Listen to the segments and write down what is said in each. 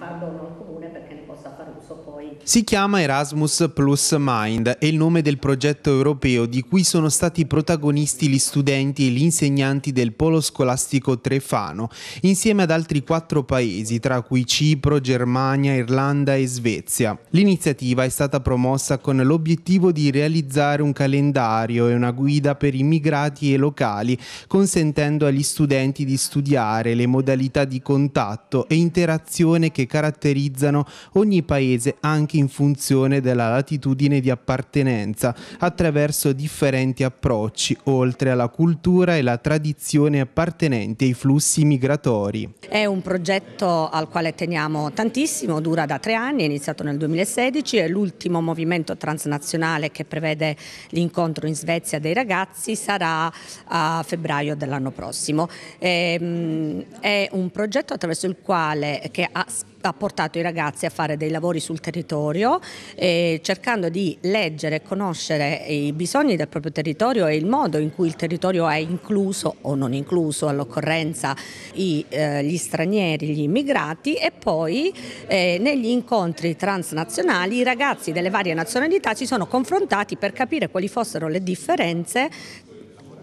perdono al comune perché ne possa fare uso poi. Si chiama Erasmus Plus Mind, è il nome del progetto europeo di cui sono stati protagonisti gli studenti e gli insegnanti del polo scolastico Trefano, insieme ad altri quattro paesi, tra cui Cipro, Germania, Irlanda e Svezia. L'iniziativa è stata promossa con l'obiettivo di realizzare un calendario e una guida per immigrati e locali, consentendo agli studenti di studiare le modalità di contatto e interazione che caratterizzano ogni paese anche in funzione della latitudine di appartenenza, attraverso differenti approcci, oltre alla cultura e la tradizione appartenenti ai flussi migratori. È un progetto al quale teniamo tantissimo, dura da tre anni, è iniziato nel 2016, è l'ultimo movimento transnazionale che prevede l'incontro in Svezia dei ragazzi, sarà a febbraio dell'anno prossimo. Ehm, è un progetto attraverso il quale che ha ha portato i ragazzi a fare dei lavori sul territorio eh, cercando di leggere e conoscere i bisogni del proprio territorio e il modo in cui il territorio è incluso o non incluso all'occorrenza i, eh, gli stranieri, gli immigrati e poi eh, negli incontri transnazionali i ragazzi delle varie nazionalità si sono confrontati per capire quali fossero le differenze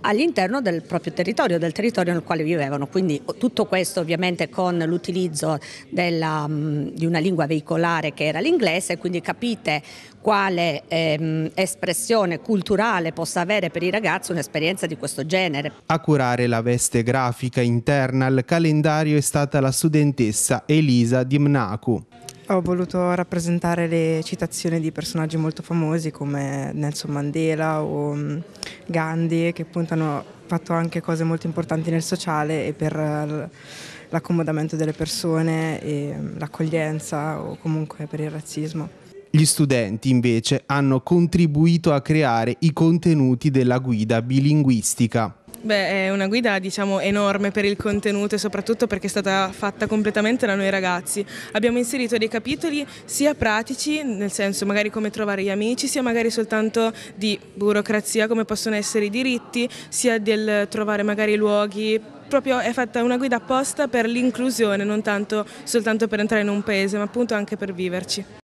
all'interno del proprio territorio, del territorio nel quale vivevano. Quindi tutto questo ovviamente con l'utilizzo della, mm, di una lingua veicolare che era l'inglese, quindi capite quale ehm, espressione culturale possa avere per i ragazzi un'esperienza di questo genere. A curare la veste grafica interna al calendario è stata la studentessa Elisa Dimnaku. Ho voluto rappresentare le citazioni di personaggi molto famosi come Nelson Mandela o mm, Gandhi che appunto hanno fatto anche cose molto importanti nel sociale e per eh, l'accomodamento delle persone e mm, l'accoglienza o comunque per il razzismo. Gli studenti invece hanno contribuito a creare i contenuti della guida bilinguistica. Beh, è una guida diciamo, enorme per il contenuto e soprattutto perché è stata fatta completamente da noi ragazzi. Abbiamo inserito dei capitoli sia pratici, nel senso magari come trovare gli amici, sia magari soltanto di burocrazia, come possono essere i diritti, sia del trovare magari luoghi. Proprio è fatta una guida apposta per l'inclusione, non tanto soltanto per entrare in un paese, ma appunto anche per viverci.